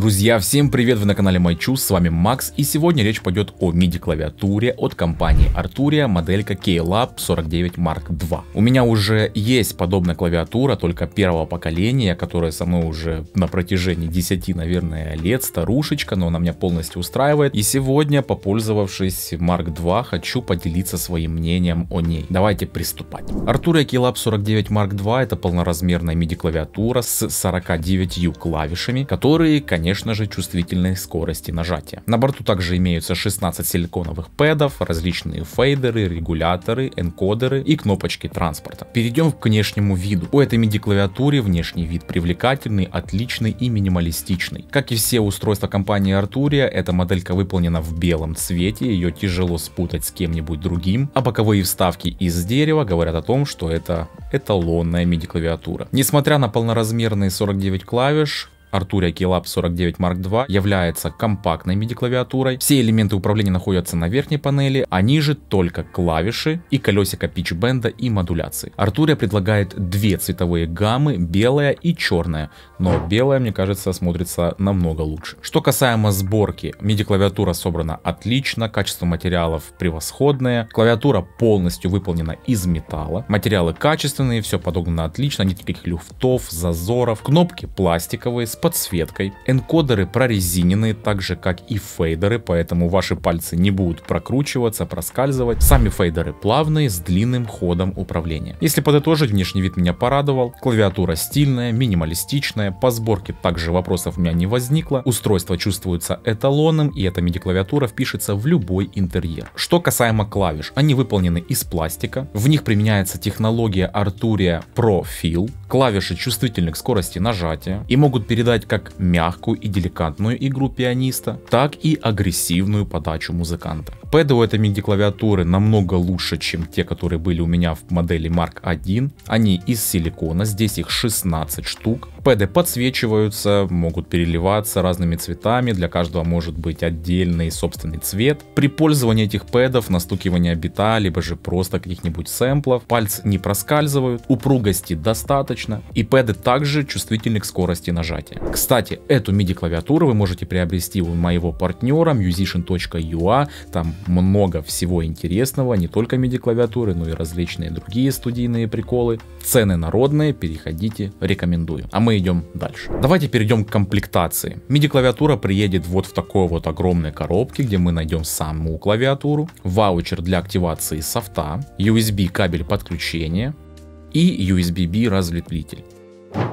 Друзья, всем привет, вы на канале MyChus, с вами Макс, и сегодня речь пойдет о MIDI клавиатуре от компании Arturia, моделька KLab 49 Mark II. У меня уже есть подобная клавиатура, только первого поколения, которая со мной уже на протяжении 10, наверное, лет, старушечка, но она меня полностью устраивает, и сегодня, попользовавшись Mark II, хочу поделиться своим мнением о ней. Давайте приступать. Arturia KLab 49 Mark II это полноразмерная MIDI клавиатура с 49 клавишами, которые, конечно, конечно же, чувствительной скорости нажатия. На борту также имеются 16 силиконовых пэдов, различные фейдеры, регуляторы, энкодеры и кнопочки транспорта. Перейдем к внешнему виду. У этой MIDI клавиатуры внешний вид привлекательный, отличный и минималистичный. Как и все устройства компании Arturia, эта моделька выполнена в белом цвете, ее тяжело спутать с кем-нибудь другим, а боковые вставки из дерева говорят о том, что это эталонная MIDI клавиатура. Несмотря на полноразмерные 49 клавиш, Arturia Keylab 49 Mark II является компактной MIDI-клавиатурой. Все элементы управления находятся на верхней панели, а ниже только клавиши и колесико Pitch питчбенда и модуляции. Arturia предлагает две цветовые гаммы, белая и черная, но белая, мне кажется, смотрится намного лучше. Что касаемо сборки, MIDI-клавиатура собрана отлично, качество материалов превосходное, клавиатура полностью выполнена из металла, материалы качественные, все подогнано отлично, нет никаких люфтов, зазоров, кнопки пластиковые с подсветкой. Энкодеры прорезиненные, так же как и фейдеры, поэтому ваши пальцы не будут прокручиваться, проскальзывать. Сами фейдеры плавные, с длинным ходом управления. Если подытожить, внешний вид меня порадовал. Клавиатура стильная, минималистичная, по сборке также вопросов у меня не возникло. Устройство чувствуется эталоном и эта MIDI-клавиатура впишется в любой интерьер. Что касаемо клавиш, они выполнены из пластика. В них применяется технология Arturia Pro Feel. Клавиши чувствительны к скорости нажатия и могут передать наблюдать как мягкую и деликатную игру пианиста, так и агрессивную подачу музыканта. Пэды у этой MIDI клавиатуры намного лучше, чем те, которые были у меня в модели Mark 1. Они из силикона, здесь их 16 штук. Пэды подсвечиваются, могут переливаться разными цветами, для каждого может быть отдельный собственный цвет. При пользовании этих пэдов, настукивание бита, либо же просто каких-нибудь сэмплов, пальцы не проскальзывают, упругости достаточно, и пэды также чувствительны к скорости нажатия. Кстати, эту MIDI-клавиатуру вы можете приобрести у моего партнера musician.ua. Там много всего интересного, не только MIDI-клавиатуры, но и различные другие студийные приколы. Цены народные, переходите, рекомендую. А мы идем дальше. Давайте перейдем к комплектации. MIDI-клавиатура приедет вот в такой вот огромной коробке, где мы найдем саму клавиатуру, ваучер для активации софта, USB кабель подключения и USB-B разветвитель.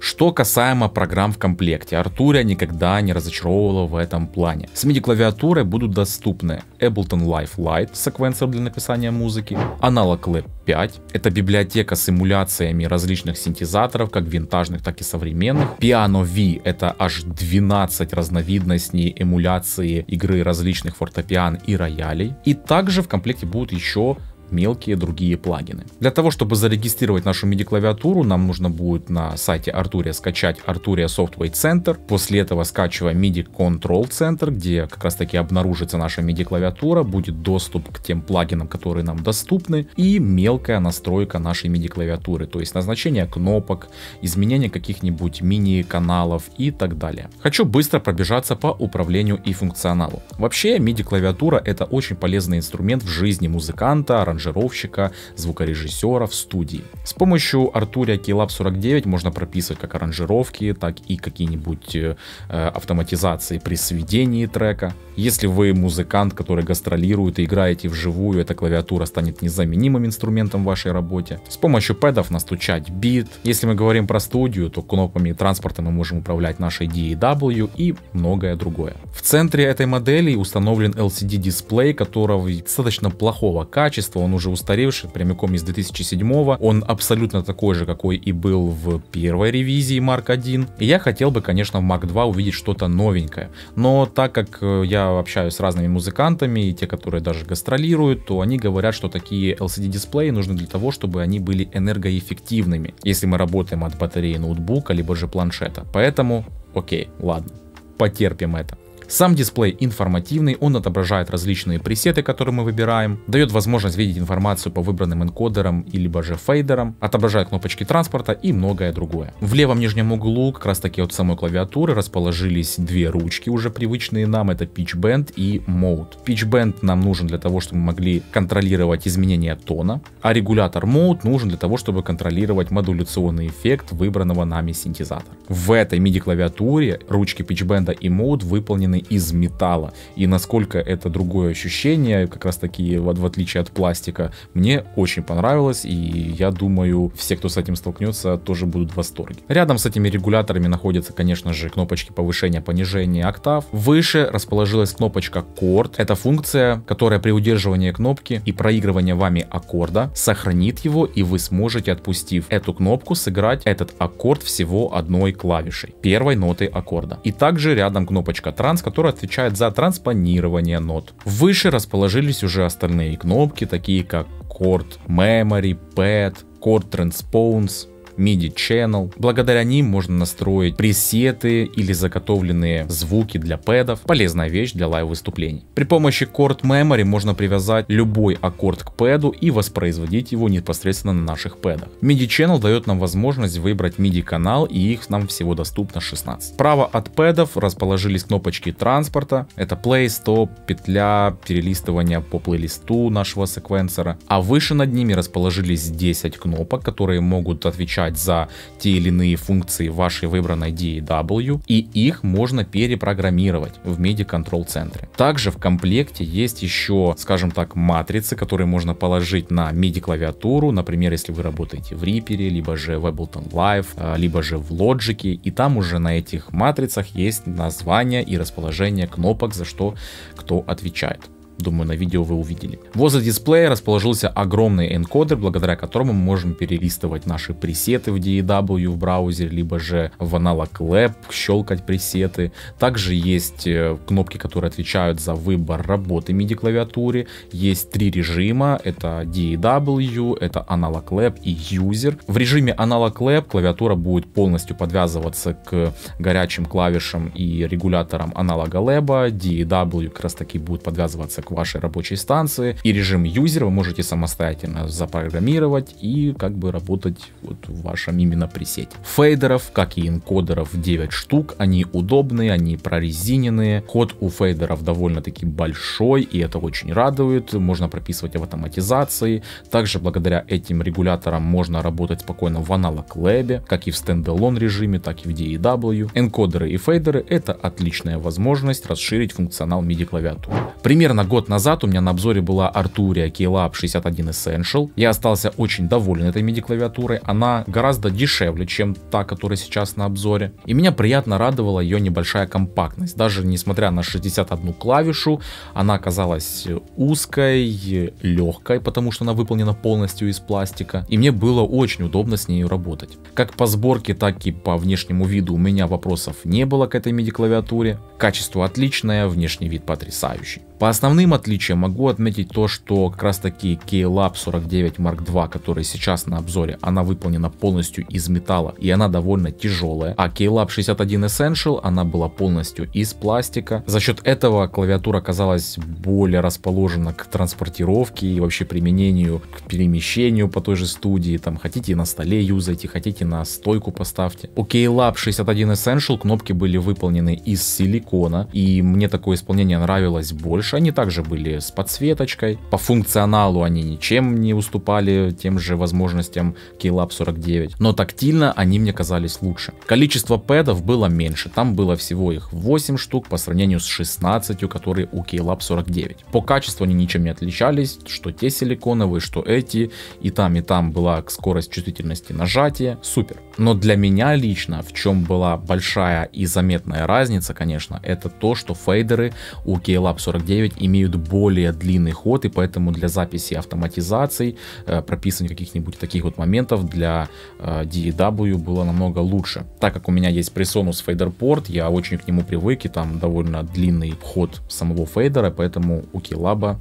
Что касаемо программ в комплекте, Артурия никогда не разочаровывала в этом плане. С MIDI-клавиатурой будут доступны Ableton Live Lite, секвенсор для написания музыки, Analog Lab 5, это библиотека с эмуляциями различных синтезаторов, как винтажных, так и современных, Piano V это аж 12 разновидностей эмуляции игры различных фортепиан и роялей, и также в комплекте будут еще мелкие другие плагины. Для того, чтобы зарегистрировать нашу MIDI клавиатуру, нам нужно будет на сайте Arturia скачать Arturia Software Center, после этого скачивая MIDI Control Center, где как раз таки обнаружится наша MIDI клавиатура, будет доступ к тем плагинам, которые нам доступны, и мелкая настройка нашей MIDI клавиатуры, то есть назначение кнопок, изменение каких-нибудь мини-каналов и так далее. Хочу быстро пробежаться по управлению и функционалу. Вообще, MIDI клавиатура это очень полезный инструмент в жизни музыканта, аранжирования аранжировщика, звукорежиссера в студии. С помощью Arturia Keylab 49 можно прописывать как аранжировки, так и какие-нибудь э, автоматизации при сведении трека. Если вы музыкант, который гастролирует и играете вживую, эта клавиатура станет незаменимым инструментом в вашей работе. С помощью пэдов настучать бит. Если мы говорим про студию, то кнопками транспорта мы можем управлять нашей DAW и многое другое. В центре этой модели установлен LCD-дисплей, которого достаточно плохого качества, он он уже устаревший, прямиком из 2007 -го. Он абсолютно такой же, какой и был в первой ревизии Mark 1. И я хотел бы, конечно, в Mark 2 увидеть что-то новенькое. Но так как э, я общаюсь с разными музыкантами, и те, которые даже гастролируют, то они говорят, что такие LCD-дисплеи нужны для того, чтобы они были энергоэффективными, если мы работаем от батареи ноутбука, либо же планшета. Поэтому, окей, ладно, потерпим это. Сам дисплей информативный, он отображает различные пресеты, которые мы выбираем, дает возможность видеть информацию по выбранным энкодерам или же фейдерам, отображает кнопочки транспорта и многое другое. В левом нижнем углу как раз таки от самой клавиатуры расположились две ручки, уже привычные нам, это Pitch Band и Mode. Pitch Band нам нужен для того, чтобы мы могли контролировать изменения тона, а регулятор Mode нужен для того, чтобы контролировать модуляционный эффект выбранного нами синтезатора. В этой MIDI клавиатуре ручки Pitch Band и Mode выполнены из металла. И насколько это другое ощущение, как раз таки в, в отличие от пластика, мне очень понравилось, и я думаю, все, кто с этим столкнется, тоже будут в восторге. Рядом с этими регуляторами находятся, конечно же, кнопочки повышения-понижения октав. Выше расположилась кнопочка Chord. Это функция, которая при удерживании кнопки и проигрывании вами аккорда сохранит его, и вы сможете, отпустив эту кнопку, сыграть этот аккорд всего одной клавишей, первой ноты аккорда. И также рядом кнопочка Trans, который отвечает за транспонирование нот. Выше расположились уже остальные кнопки, такие как Chord Memory, Pad, Chord Transpones, MIDI Channel. Благодаря ним можно настроить пресеты или заготовленные звуки для пэдов. Полезная вещь для лайв-выступлений. При помощи Chord Memory можно привязать любой аккорд к пэду и воспроизводить его непосредственно на наших пэдах. MIDI Channel дает нам возможность выбрать MIDI канал и их нам всего доступно 16. Справа от пэдов расположились кнопочки транспорта. Это play, stop, петля, перелистывание по плейлисту нашего секвенсора. А выше над ними расположились 10 кнопок, которые могут отвечать отвечать за те или иные функции вашей выбранной DAW, и их можно перепрограммировать в MIDI Control центре. Также в комплекте есть еще, скажем так, матрицы, которые можно положить на MIDI клавиатуру, например, если вы работаете в Reaper, либо же в Ableton Live, а, либо же в Logic, и там уже на этих матрицах есть название и расположение кнопок, за что кто отвечает. Думаю, на видео вы увидели. Возле дисплея расположился огромный энкодер, благодаря которому мы можем перелистывать наши пресеты в DAW e в браузере, либо же в аналог Lab, щелкать пресеты. Также есть э, кнопки, которые отвечают за выбор работы MIDI клавиатуры. Есть три режима, это DAW, e это аналог Lab и User. В режиме аналог Lab клавиатура будет полностью подвязываться к горячим клавишам и регуляторам аналога Lab. DAW e как раз таки будет подвязываться к вашей рабочей станции. И режим юзера вы можете самостоятельно запрограммировать и как бы работать вот в вашем именно пресете. Фейдеров, как и энкодеров, 9 штук. Они удобные, они прорезиненные. Код у фейдеров довольно-таки большой, и это очень радует. Можно прописывать в автоматизации. Также благодаря этим регуляторам можно работать спокойно в аналог лэбе, как и в стендалон режиме, так и в DAW. Энкодеры и фейдеры это отличная возможность расширить функционал MIDI клавиатуры. Примерно год назад у меня на обзоре была Arturia Keylab 61 Essential. Я остался очень доволен этой MIDI клавиатурой. Она гораздо дешевле, чем та, которая сейчас на обзоре. И меня приятно радовала ее небольшая компактность. Даже несмотря на 61 клавишу, она оказалась узкой, легкой, потому что она выполнена полностью из пластика. И мне было очень удобно с ней работать. Как по сборке, так и по внешнему виду у меня вопросов не было к этой MIDI клавиатуре. Качество отличное, внешний вид потрясающий. По основным отличиям могу отметить то, что как раз таки K-Lab 49 Mark II, которая сейчас на обзоре, она выполнена полностью из металла и она довольно тяжелая, а K-Lab 61 Essential она была полностью из пластика. За счет этого клавиатура оказалась более расположена к транспортировке и вообще применению, к перемещению по той же студии, там хотите на столе юзайте, хотите на стойку поставьте. У K-Lab 61 Essential кнопки были выполнены из силикона и мне такое исполнение нравилось больше, раньше, они также были с подсветочкой. По функционалу они ничем не уступали тем же возможностям Keylab 49, но тактильно они мне казались лучше. Количество пэдов было меньше, там было всего их 8 штук по сравнению с 16, которые у Keylab 49. По качеству они ничем не отличались, что те силиконовые, что эти, и там и там была скорость чувствительности нажатия, супер. Но для меня лично, в чем была большая и заметная разница, конечно, это то, что фейдеры у Keylab 49 имеют более длинный ход, и поэтому для записи автоматизаций, э, прописывания каких-нибудь таких вот моментов для э, DAW было намного лучше. Так как у меня есть Presonus Fader Port, я очень к нему привык, и там довольно длинный ход самого фейдера, поэтому у Kilab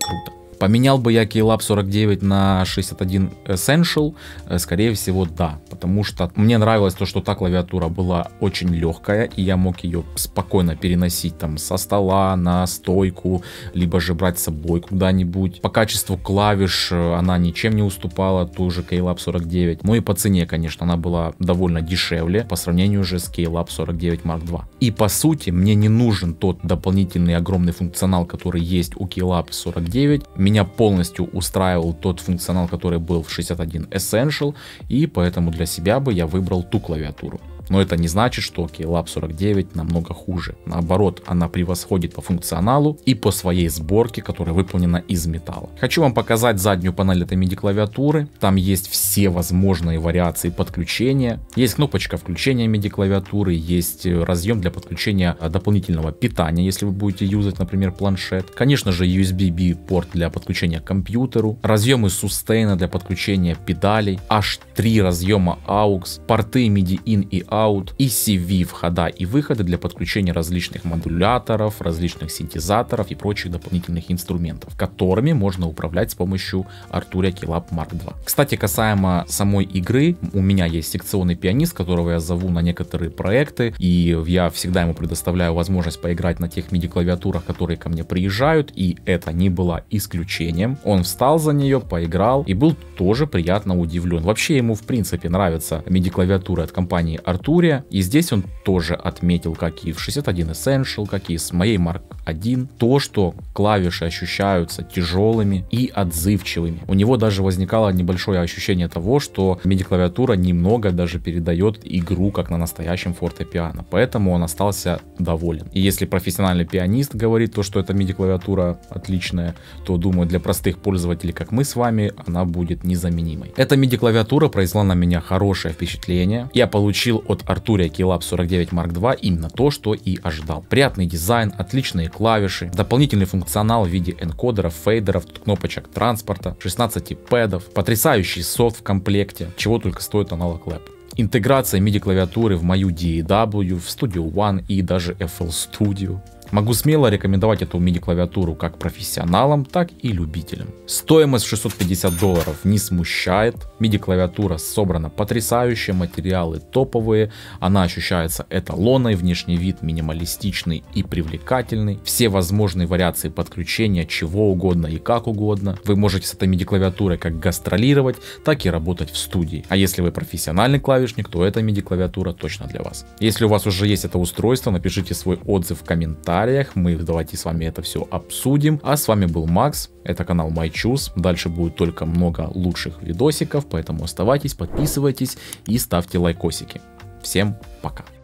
круто. Поменял бы я Keylab 49 на 61 Essential? Э, скорее всего, да. Потому что мне нравилось то, что та клавиатура была очень легкая, и я мог ее спокойно переносить там со стола на стойку, либо же брать с собой куда-нибудь. По качеству клавиш э, она ничем не уступала, ту же Keylab 49. Ну и по цене, конечно, она была довольно дешевле по сравнению уже с Keylab 49 Mark II. И по сути, мне не нужен тот дополнительный огромный функционал, который есть у Keylab 49 меня полностью устраивал тот функционал, который был в 61 Essential, и поэтому для себя бы я выбрал ту клавиатуру. Но это не значит, что KLab 49 намного хуже. Наоборот, она превосходит по функционалу и по своей сборке, которая выполнена из металла. Хочу вам показать заднюю панель этой MIDI клавиатуры. Там есть все возможные вариации подключения. Есть кнопочка включения MIDI клавиатуры, есть э, разъем для подключения э, дополнительного питания, если вы будете юзать, например, планшет. Конечно же, USB-B порт для подключения к компьютеру, разъемы сустейна для подключения педалей, аж три разъема AUX, порты MIDI-IN и Out и CV входа и выхода для подключения различных модуляторов, различных синтезаторов и прочих дополнительных инструментов, которыми можно управлять с помощью Arturia Keylab Mark II. Кстати, касаемо самой игры, у меня есть секционный пианист, которого я зову на некоторые проекты, и я всегда ему предоставляю возможность поиграть на тех MIDI-клавиатурах, которые ко мне приезжают, и это не было исключением. Он встал за нее, поиграл и был тоже приятно удивлен. Вообще ему в принципе нравятся MIDI-клавиатуры от компании Arturia, клавиатуре. И здесь он тоже отметил, какие в 61 Essential, какие с моей Mark 1. То, что клавиши ощущаются тяжелыми и отзывчивыми. У него даже возникало небольшое ощущение того, что MIDI-клавиатура немного даже передает игру, как на настоящем фортепиано. Поэтому он остался доволен. И если профессиональный пианист говорит то, что эта MIDI-клавиатура отличная, то, думаю, для простых пользователей, как мы с вами, она будет незаменимой. Эта MIDI-клавиатура произвела на меня хорошее впечатление. Я получил от от Arturia Keylab 49 Mark II именно то, что и ожидал. Приятный дизайн, отличные клавиши, дополнительный функционал в виде энкодеров, фейдеров, кнопочек транспорта, 16 пэдов, потрясающий софт в комплекте, чего только стоит аналог Lab интеграция MIDI клавиатуры в мою DAW, в Studio One и даже FL Studio. Могу смело рекомендовать эту мини-клавиатуру как профессионалам, так и любителям. Стоимость 650 долларов не смущает. Миди-клавиатура собрана потрясающе, материалы топовые, она ощущается эталонной, внешний вид минималистичный и привлекательный. Все возможные вариации подключения чего угодно и как угодно. Вы можете с этой миди-клавиатурой как гастролировать, так и работать в студии. А если вы профессиональный клавишник, то эта миди-клавиатура точно для вас. Если у вас уже есть это устройство, напишите свой отзыв в комментариях комментариях. Мы давайте с вами это все обсудим. А с вами был Макс, это канал MyChoose. Дальше будет только много лучших видосиков, поэтому оставайтесь, подписывайтесь и ставьте лайкосики. Всем пока.